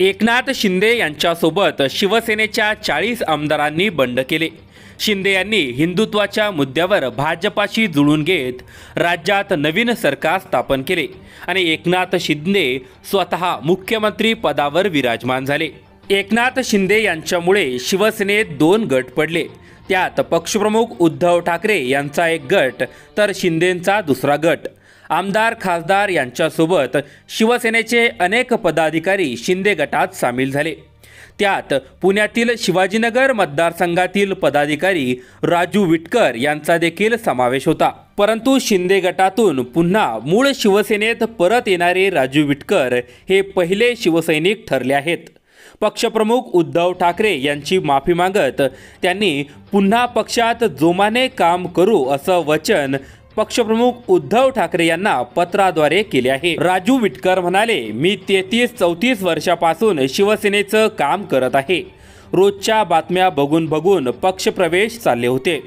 एकनाथ शिंदे यांच्यासोबत शिवसेनेच्या चाळीस आमदारांनी बंड केले शिंदे यांनी हिंदुत्वाच्या मुद्द्यावर भाजपाशी जुळून घेत राज्यात नवीन सरकार स्थापन केले आणि एकनाथ शिंदे स्वतः मुख्यमंत्री पदावर विराजमान झाले एकनाथ शिंदे यांच्यामुळे शिवसेनेत दोन गट पडले त्यात पक्षप्रमुख उद्धव ठाकरे यांचा एक गट तर शिंदेंचा दुसरा गट आमदार खासदार यांच्यासोबत शिवसेनेचे अनेक पदाधिकारी शिंदे गटात सामील झाले त्यात पुण्यातील शिवाजीनगर मतदारसंघातील पदाधिकारी राजू विटकर यांचा देखील समावेश होता परंतु शिंदे गटातून पुन्हा मूळ शिवसेनेत परत येणारे राजू विटकर हे पहिले शिवसैनिक ठरले आहेत पक्षप्रमुख उद्धव ठाकरे यांची माफी मागत त्यांनी पुन्हा पक्षात जोमाने काम करू असं वचन पक्षप्रमुख उद्धव ठाकरे यांना पत्राद्वारे केले आहे राजू विटकर म्हणाले मी तेहतीस चौतीस वर्षापासून शिवसेनेचं काम करत आहे रोजच्या बातम्या बघून बघून पक्षप्रवेश चालले होते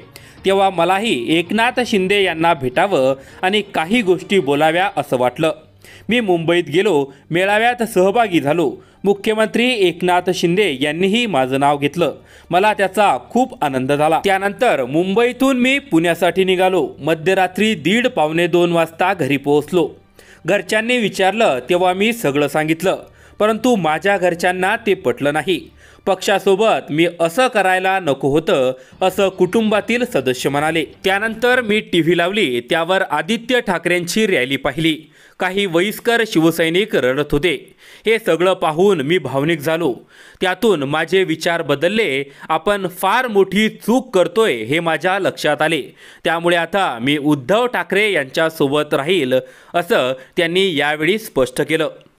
तेव्हा मलाही एकनाथ शिंदे यांना भेटावं आणि काही गोष्टी बोलाव्या असं वाटलं मी मुंबईत गेलो मेळाव्यात सहभागी झालो मुख्यमंत्री एकनाथ शिंदे यांनीही माझं नाव घेतलं मला त्याचा खूप आनंद झाला त्यानंतर मुंबईतून मी पुण्यासाठी निघालो मध्यरात्री दीड पावणे दोन वाजता घरी पोहोचलो घरच्यांनी विचारलं तेव्हा मी सगळं सांगितलं परंतु माझ्या घरच्यांना ते पटलं नाही पक्षासोबत मी असं करायला नको होतं असं कुटुंबातील सदस्य म्हणाले त्यानंतर मी टी व्ही लावली त्यावर आदित्य ठाकरेंची रॅली पाहिली काही वयस्कर शिवसैनिक रडत होते हे सगळं पाहून मी भावनिक झालो त्यातून माझे विचार बदलले आपण फार मोठी चूक करतोय हे माझ्या लक्षात आले त्यामुळे आता मी उद्धव ठाकरे यांच्यासोबत राहील असं त्यांनी यावेळी स्पष्ट केलं